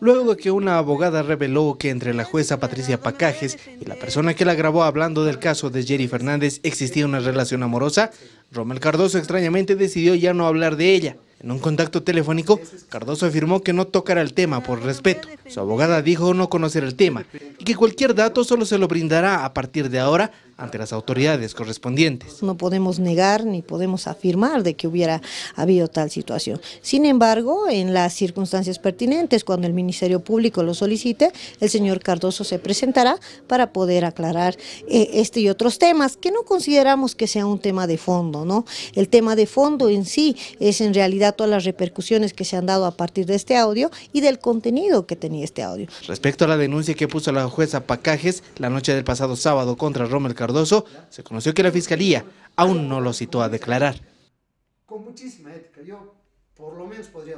Luego de que una abogada reveló que entre la jueza Patricia Pacajes y la persona que la grabó hablando del caso de Jerry Fernández existía una relación amorosa, Romel Cardoso extrañamente decidió ya no hablar de ella. En un contacto telefónico, Cardoso afirmó que no tocará el tema por respeto. Su abogada dijo no conocer el tema y que cualquier dato solo se lo brindará a partir de ahora ante las autoridades correspondientes. No podemos negar ni podemos afirmar de que hubiera habido tal situación. Sin embargo, en las circunstancias pertinentes, cuando el Ministerio Público lo solicite, el señor Cardoso se presentará para poder aclarar eh, este y otros temas que no consideramos que sea un tema de fondo. ¿no? El tema de fondo en sí es en realidad todas las repercusiones que se han dado a partir de este audio y del contenido que tenía este audio. Respecto a la denuncia que puso la jueza Pacajes la noche del pasado sábado contra Rommel Cardoso, Cardoso, se conoció que la Fiscalía aún no lo citó a declarar. Con muchísima ética, yo por lo menos podría...